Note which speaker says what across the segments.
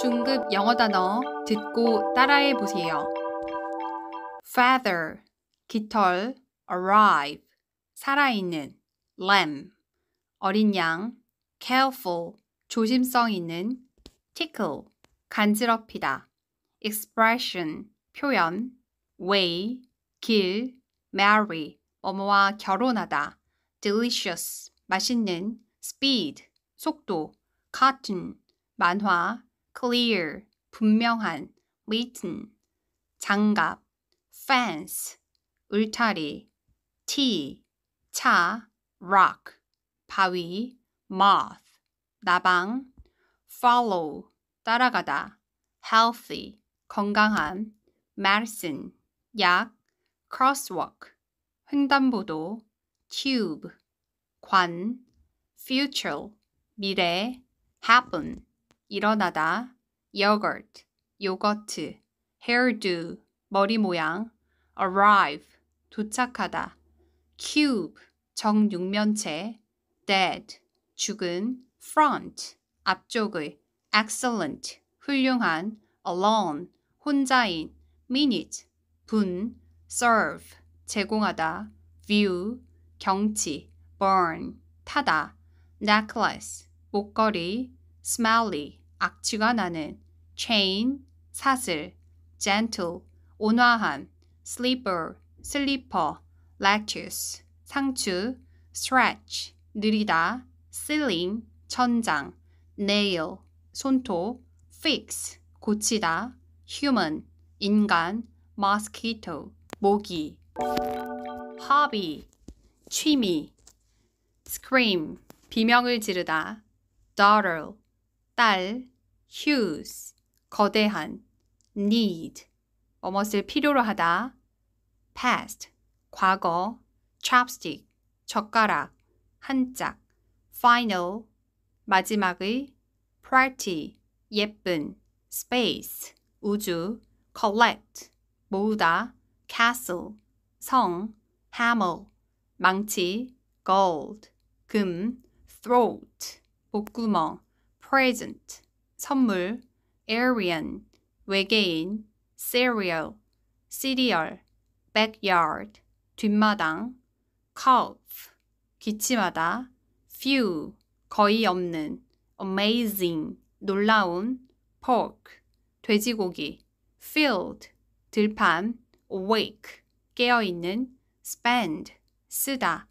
Speaker 1: 중급 영어 단어 듣고 따라해 보세요. feather, 깃털, arrive, 살아있는, lamb, 어린 양, careful, 조심성 있는, tickle, 간지럽히다, expression, 표현, way, 길, marry, 뭐뭐와 결혼하다, delicious, 맛있는, speed, 속도, cartoon, 만화, clear, 분명한, written, 장갑, fence, 울타리, tea, 차, rock, 바위, moth, 나방, follow, 따라가다, healthy, 건강한, medicine, 약, crosswalk, 횡단보도, tube, 관, future 미래 happen 일어나다 yogurt 요거트 hairdo 머리 모양 arrive 도착하다 cube 정육면체 dead 죽은 front 앞쪽의 excellent 훌륭한 alone 혼자인 minute 분 serve 제공하다 view 경치 burn 타다 necklace, 목걸이, smelly, 악취가 나는, chain, 사슬, gentle, 온화한 slipper, 슬리퍼, l e t t u c e 상추, stretch, 느리다, ceiling, 천장, nail, 손톱, fix, 고치다, human, 인간, mosquito, 모기 hobby, 취미 scream, 비명을 지르다 daughter 딸 huge 거대한 need 무엇을 필요로 하다 past 과거 chopstick 젓가락 한짝 final 마지막의 pretty 예쁜 space 우주 collect 모으다 castle 성 hammer 망치 gold 금 throat, 목구멍, present, 선물, Aryan, 외계인, cereal, 시리얼, backyard, 뒷마당, cough, 기침하다, few, 거의 없는, amazing, 놀라운, pork, 돼지고기, field, 들판, awake, 깨어있는, spend, 쓰다,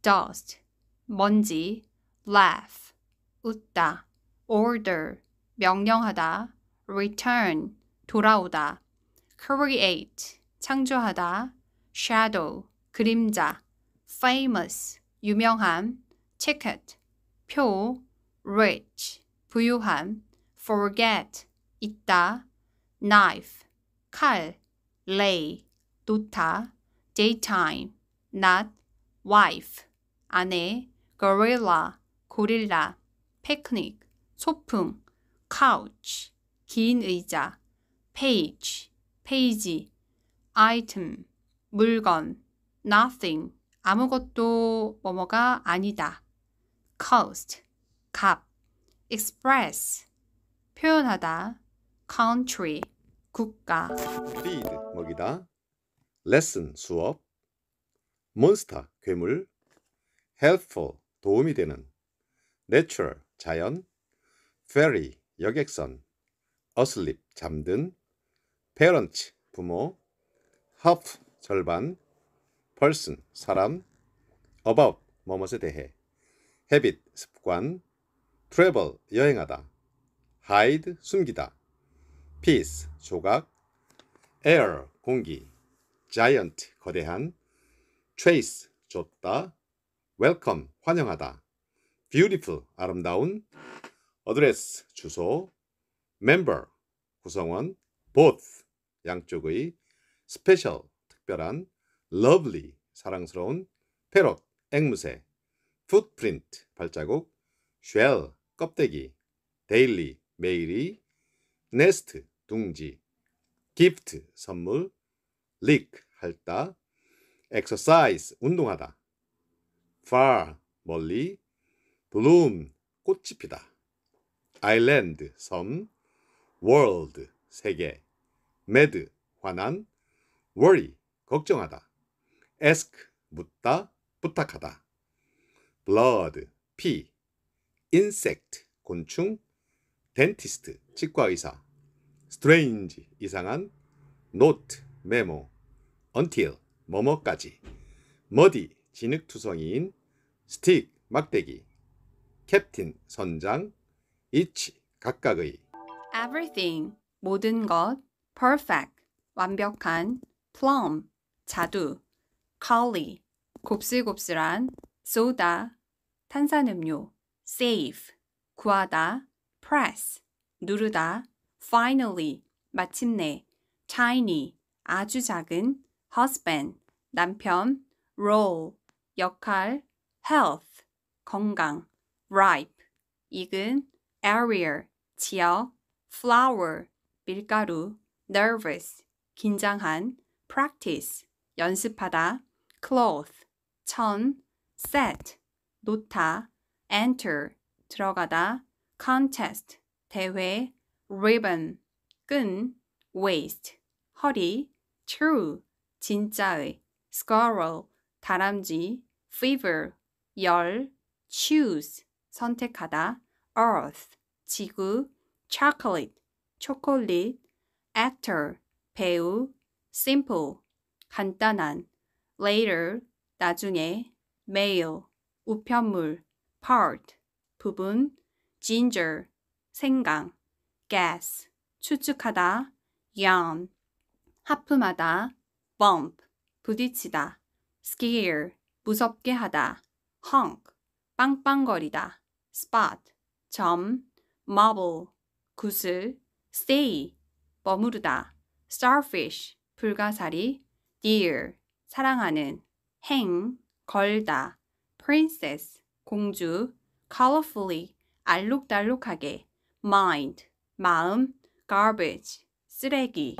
Speaker 1: dust, 먼지, laugh, 웃다, order, 명령하다, return, 돌아오다, create, 창조하다, shadow, 그림자, famous, 유명함, ticket, 표, rich, 부유함, forget, 있다, knife, 칼, lay, 놓다, daytime, 낮, wife, 아내, gorilla, 고릴라, 피크닉, 소풍 카우치, 긴 의자, 페이지, 페이지, 아이템, 물건, nothing, 아무것도 뭐뭐가 아니다. cost, 값, express, 표현하다, country, 국가
Speaker 2: feed, 먹이다, lesson, 수업, monster, 괴물, helpful, 도움이 되는 natural 자연, ferry 여객선, asleep 잠든, parent s 부모, half 절반, person 사람, about 무엇에 대해, habit 습관, travel 여행하다, hide 숨기다, p e a c e 조각, air 공기, giant 거대한, trace 줬다, welcome 환영하다. beautiful 아름다운 address 주소 member 구성원 both 양쪽의 special 특별한 lovely 사랑스러운 parrot 앵무새 footprint 발자국 shell 껍데기 daily 매일이 nest 둥지 gift 선물 lick 핥다 exercise 운동하다 far 멀리 bloom 꽃이 피다. island 섬, world 세계, mad 화난, worry 걱정하다. ask 묻다, 부탁하다. blood 피, insect 곤충, dentist 치과 의사, strange 이상한, note 메모, until 뭐뭐까지, muddy 진흙투성이인, stick 막대기 캡틴, 선장, each, 각각의
Speaker 1: everything, 모든 것 perfect, 완벽한 plum, 자두 collie, 곱슬곱슬한 soda, 탄산음료 save, 구하다 press, 누르다 finally, 마침내 tiny, 아주 작은 husband, 남편, role, 역할, health, 건강 ripe, 익은, area, 지역, flower, 밀가루, nervous, 긴장한, practice, 연습하다, cloth, 천, set, 놓다, enter, 들어가다, contest, 대회, ribbon, 끈, waist, 허리, true, 진짜의, squirrel, 다람쥐, fever, 열, choose, 선택하다, earth, 지구, chocolate, 초콜릿, actor, 배우, simple, 간단한, later, 나중에, mail, 우편물, part, 부분, ginger, 생강, g a s s 추측하다, yawn, 하품하다, bump, 부딪히다, scare, 무섭게 하다, honk, 빵빵거리다, spot, 점, marble, 구슬, stay, 머무르다, starfish, 불가사리, dear, 사랑하는, hang, 걸다, princess, 공주, colorfully, 알록달록하게, mind, 마음, garbage, 쓰레기,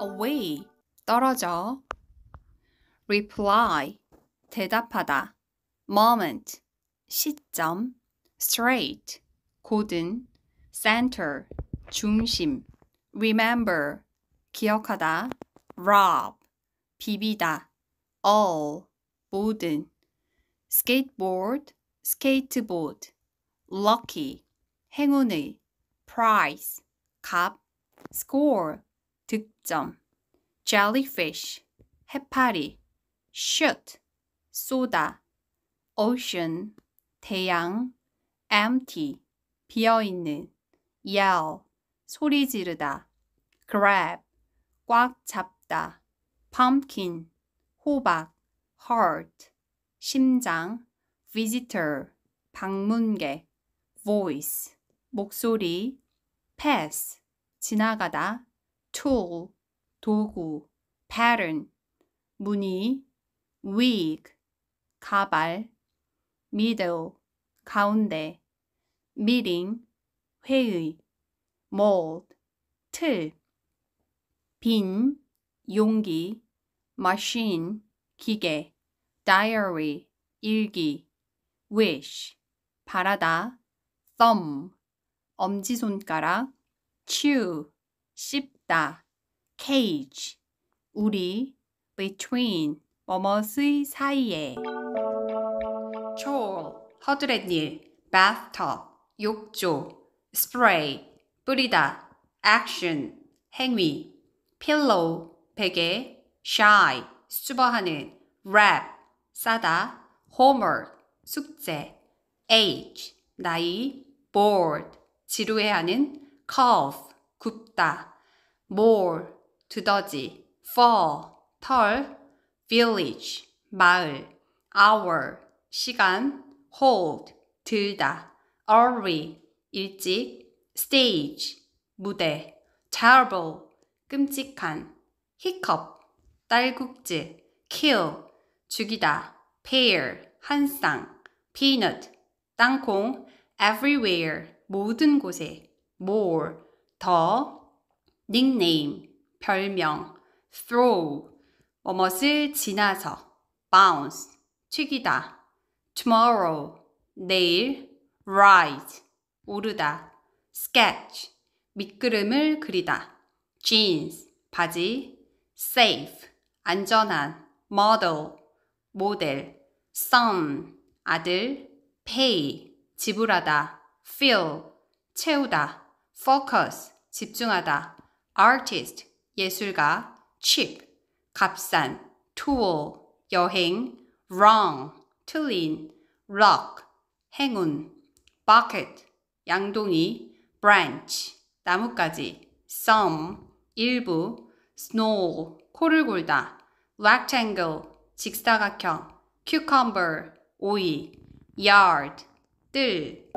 Speaker 1: away, 떨어져, reply, 대답하다, moment, 시점, straight, 고든, center, 중심, remember, 기억하다, rob, 비비다, all, 모든, skateboard, 스케이트보드, lucky, 행운의, price, 값, score, 득점, jellyfish, 해파리, shoot, 쏘다, ocean, 대양, empty, 비어있는, yell, 소리 지르다, grab, 꽉 잡다, pumpkin, 호박, heart, 심장, visitor, 방문객, voice, 목소리, pass, 지나가다, tool, 도구, pattern, 무늬, wig, 가발, middle, 가운데 meeting 회의 mold 틀빈 용기 machine 기계 diary 일기 wish 바라다 thumb 엄지손가락 chew 씹다 cage 우리 between 뭐뭐의 사이에 chore 허드렛일, bathtub, 욕조, spray, 뿌리다, action, 행위, pillow, 베개, shy, 수줍어하는, wrap, 싸다, homework, 숙제, age, 나이, bored, 지루해하는, cough, 굽다, more, 두더지, fall, 털, village, 마을, hour, 시간, hold 들다 early 일찍 stage 무대 terrible 끔찍한 hiccup 딸꾹질 kill 죽이다 pear 한쌍 peanut 땅콩 everywhere 모든 곳에 more 더 nickname, 별명 throw 무엇을 지나서 bounce 튀기다 tomorrow, 내일, rise, 오르다, sketch, 밑그림을 그리다, jeans, 바지, safe, 안전한, model, 모델, son, 아들, pay, 지불하다, fill, 채우다, focus, 집중하다, artist, 예술가, cheap, 값싼, tool, 여행, wrong, 틀린, rock, 행운, bucket, 양동이, branch, 나뭇가지, some, 일부, snow, 코를 골다, rectangle, 직사각형, cucumber, 오이, yard, 뜰